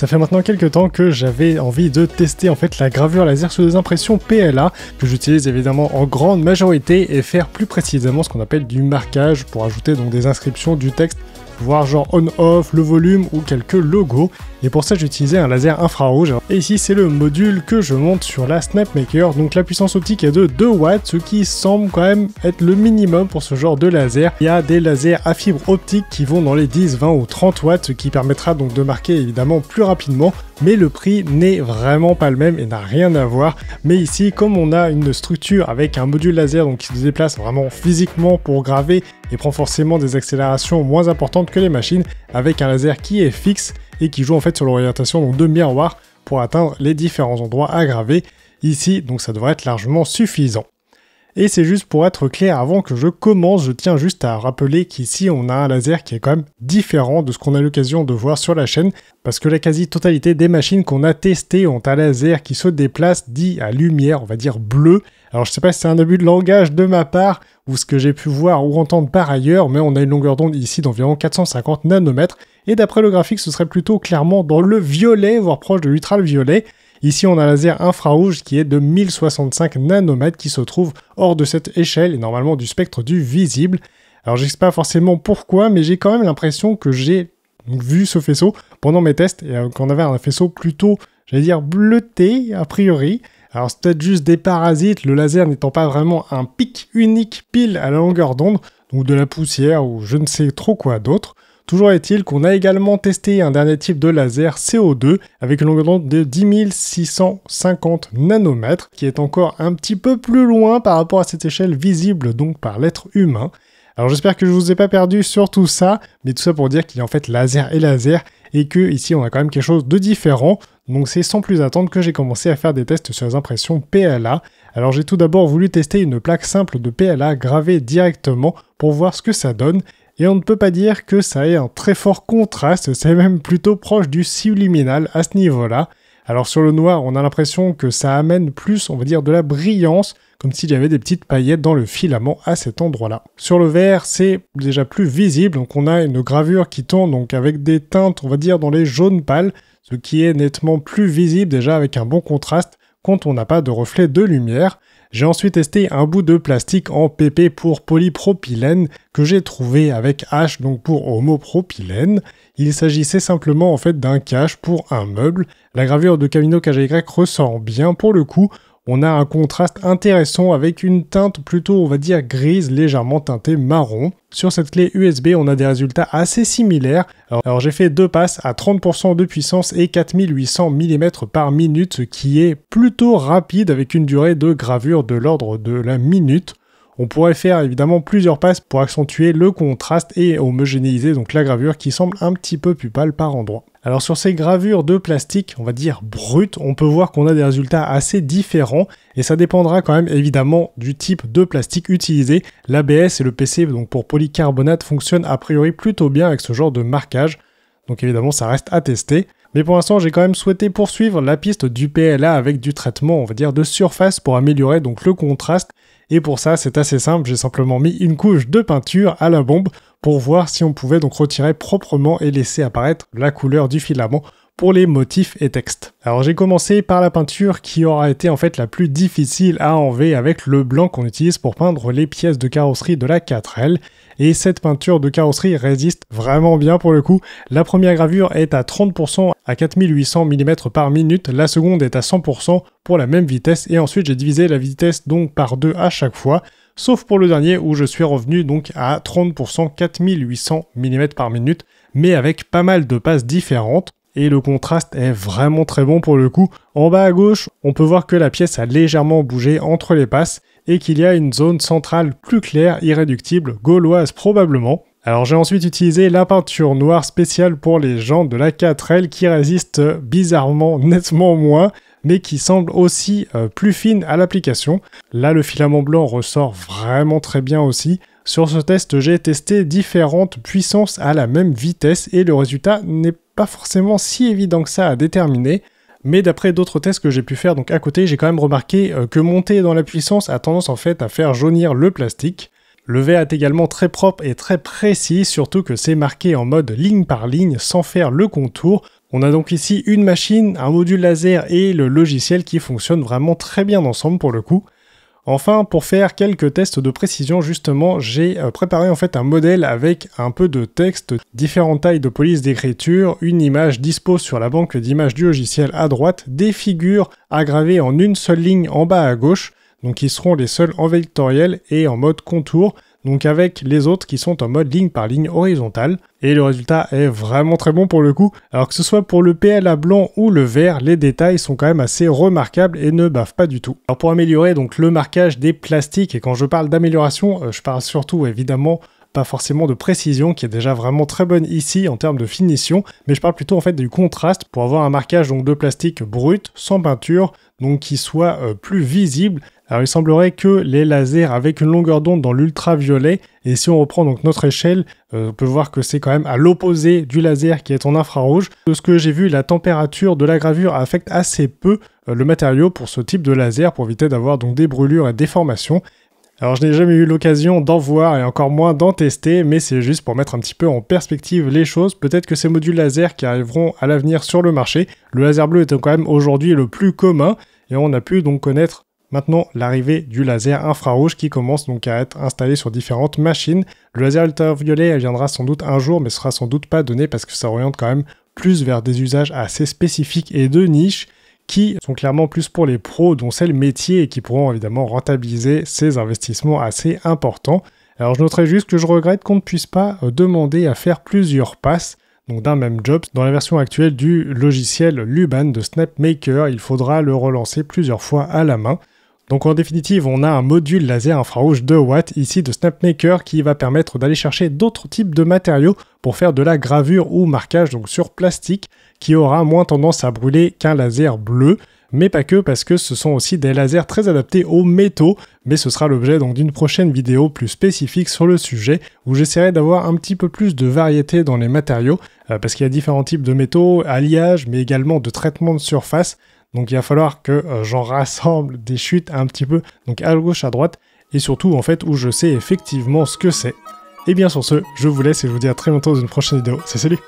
Ça fait maintenant quelques temps que j'avais envie de tester en fait la gravure laser sur des impressions PLA que j'utilise évidemment en grande majorité et faire plus précisément ce qu'on appelle du marquage pour ajouter donc des inscriptions du texte Voir genre on-off, le volume ou quelques logos. Et pour ça j'utilisais un laser infrarouge. Et ici c'est le module que je monte sur la Snapmaker. Donc la puissance optique est de 2 watts, ce qui semble quand même être le minimum pour ce genre de laser. Il y a des lasers à fibre optique qui vont dans les 10, 20 ou 30 watts, ce qui permettra donc de marquer évidemment plus rapidement. Mais le prix n'est vraiment pas le même et n'a rien à voir. Mais ici, comme on a une structure avec un module laser donc qui se déplace vraiment physiquement pour graver et prend forcément des accélérations moins importantes que les machines avec un laser qui est fixe et qui joue en fait sur l'orientation de miroir pour atteindre les différents endroits à graver. Ici, donc ça devrait être largement suffisant. Et c'est juste pour être clair, avant que je commence, je tiens juste à rappeler qu'ici on a un laser qui est quand même différent de ce qu'on a l'occasion de voir sur la chaîne, parce que la quasi-totalité des machines qu'on a testées ont un laser qui se déplace dit à lumière, on va dire bleu. Alors je sais pas si c'est un abus de langage de ma part, ou ce que j'ai pu voir ou entendre par ailleurs, mais on a une longueur d'onde ici d'environ 450 nanomètres, et d'après le graphique ce serait plutôt clairement dans le violet, voire proche de l'ultraviolet, Ici, on a un laser infrarouge qui est de 1065 nanomètres qui se trouve hors de cette échelle et normalement du spectre du visible. Alors, je sais pas forcément pourquoi, mais j'ai quand même l'impression que j'ai vu ce faisceau pendant mes tests et euh, qu'on avait un faisceau plutôt, j'allais dire, bleuté a priori. Alors, c'est peut-être juste des parasites, le laser n'étant pas vraiment un pic unique pile à la longueur d'onde, ou de la poussière ou je ne sais trop quoi d'autre. Toujours est-il qu'on a également testé un dernier type de laser CO2 avec une longueur d'onde de 10650 nanomètres, qui est encore un petit peu plus loin par rapport à cette échelle visible donc par l'être humain. Alors j'espère que je ne vous ai pas perdu sur tout ça, mais tout ça pour dire qu'il y a en fait laser et laser et que ici on a quand même quelque chose de différent. Donc c'est sans plus attendre que j'ai commencé à faire des tests sur les impressions PLA. Alors j'ai tout d'abord voulu tester une plaque simple de PLA gravée directement pour voir ce que ça donne et on ne peut pas dire que ça ait un très fort contraste, c'est même plutôt proche du subliminal à ce niveau-là. Alors sur le noir, on a l'impression que ça amène plus, on va dire, de la brillance, comme s'il y avait des petites paillettes dans le filament à cet endroit-là. Sur le vert, c'est déjà plus visible, donc on a une gravure qui tourne donc avec des teintes, on va dire, dans les jaunes pâles, ce qui est nettement plus visible déjà avec un bon contraste quand on n'a pas de reflet de lumière. J'ai ensuite testé un bout de plastique en PP pour polypropylène que j'ai trouvé avec H donc pour homopropylène. Il s'agissait simplement en fait d'un cache pour un meuble. La gravure de Camino KJY ressort bien pour le coup on a un contraste intéressant avec une teinte plutôt, on va dire, grise, légèrement teintée marron. Sur cette clé USB, on a des résultats assez similaires. Alors, j'ai fait deux passes à 30% de puissance et 4800 mm par minute, ce qui est plutôt rapide avec une durée de gravure de l'ordre de la minute. On pourrait faire évidemment plusieurs passes pour accentuer le contraste et homogénéiser donc la gravure qui semble un petit peu plus pâle par endroit. Alors sur ces gravures de plastique, on va dire brutes, on peut voir qu'on a des résultats assez différents et ça dépendra quand même évidemment du type de plastique utilisé. L'ABS et le PC donc pour polycarbonate fonctionnent a priori plutôt bien avec ce genre de marquage. Donc évidemment ça reste à tester. Mais pour l'instant, j'ai quand même souhaité poursuivre la piste du PLA avec du traitement, on va dire, de surface pour améliorer donc le contraste et pour ça, c'est assez simple, j'ai simplement mis une couche de peinture à la bombe pour voir si on pouvait donc retirer proprement et laisser apparaître la couleur du filament pour les motifs et textes. Alors j'ai commencé par la peinture qui aura été en fait la plus difficile à enlever avec le blanc qu'on utilise pour peindre les pièces de carrosserie de la 4L et cette peinture de carrosserie résiste vraiment bien pour le coup. La première gravure est à 30% à 4800 mm par minute, la seconde est à 100% pour la même vitesse et ensuite j'ai divisé la vitesse donc par deux à chaque fois sauf pour le dernier où je suis revenu donc à 30% 4800 mm par minute, mais avec pas mal de passes différentes et le contraste est vraiment très bon pour le coup. En bas à gauche, on peut voir que la pièce a légèrement bougé entre les passes et qu'il y a une zone centrale plus claire, irréductible, gauloise probablement. Alors j'ai ensuite utilisé la peinture noire spéciale pour les gens de la 4L qui résiste bizarrement nettement moins mais qui semble aussi euh, plus fine à l'application. Là le filament blanc ressort vraiment très bien aussi sur ce test, j'ai testé différentes puissances à la même vitesse et le résultat n'est pas forcément si évident que ça à déterminer. Mais d'après d'autres tests que j'ai pu faire donc à côté, j'ai quand même remarqué euh, que monter dans la puissance a tendance en fait à faire jaunir le plastique. Le verre est également très propre et très précis, surtout que c'est marqué en mode ligne par ligne sans faire le contour. On a donc ici une machine, un module laser et le logiciel qui fonctionnent vraiment très bien ensemble pour le coup. Enfin, pour faire quelques tests de précision, justement, j'ai euh, préparé en fait un modèle avec un peu de texte, différentes tailles de police d'écriture, une image dispose sur la banque d'images du logiciel à droite, des figures aggravées en une seule ligne en bas à gauche, donc qui seront les seuls en vectoriel et en mode contour, donc avec les autres qui sont en mode ligne par ligne horizontale, et le résultat est vraiment très bon pour le coup. Alors que ce soit pour le PLA blanc ou le vert, les détails sont quand même assez remarquables et ne bavent pas du tout. Alors pour améliorer donc le marquage des plastiques, et quand je parle d'amélioration, euh, je parle surtout évidemment pas forcément de précision qui est déjà vraiment très bonne ici en termes de finition, mais je parle plutôt en fait du contraste pour avoir un marquage donc de plastique brut, sans peinture, donc qui soit euh, plus visible. Alors il semblerait que les lasers avec une longueur d'onde dans l'ultraviolet, et si on reprend donc notre échelle, euh, on peut voir que c'est quand même à l'opposé du laser qui est en infrarouge. De ce que j'ai vu, la température de la gravure affecte assez peu euh, le matériau pour ce type de laser pour éviter d'avoir donc des brûlures et des déformations. Alors je n'ai jamais eu l'occasion d'en voir et encore moins d'en tester, mais c'est juste pour mettre un petit peu en perspective les choses. Peut-être que ces modules laser qui arriveront à l'avenir sur le marché, le laser bleu étant quand même aujourd'hui le plus commun, et on a pu donc connaître maintenant l'arrivée du laser infrarouge qui commence donc à être installé sur différentes machines. Le laser ultraviolet viendra sans doute un jour, mais sera sans doute pas donné parce que ça oriente quand même plus vers des usages assez spécifiques et de niche qui sont clairement plus pour les pros dont c'est le métier et qui pourront évidemment rentabiliser ces investissements assez importants. Alors je noterai juste que je regrette qu'on ne puisse pas euh, demander à faire plusieurs passes donc d'un même job. Dans la version actuelle du logiciel Luban de Snapmaker, il faudra le relancer plusieurs fois à la main. Donc en définitive, on a un module laser infrarouge 2 watts ici de Snapmaker qui va permettre d'aller chercher d'autres types de matériaux pour faire de la gravure ou marquage donc sur plastique qui aura moins tendance à brûler qu'un laser bleu mais pas que parce que ce sont aussi des lasers très adaptés aux métaux, mais ce sera l'objet donc d'une prochaine vidéo plus spécifique sur le sujet où j'essaierai d'avoir un petit peu plus de variété dans les matériaux euh, parce qu'il y a différents types de métaux, alliages mais également de traitement de surface. Donc il va falloir que euh, j'en rassemble des chutes un petit peu, donc à gauche, à droite, et surtout en fait où je sais effectivement ce que c'est. Et eh bien sur ce, je vous laisse et je vous dis à très bientôt dans une prochaine vidéo. C'est salut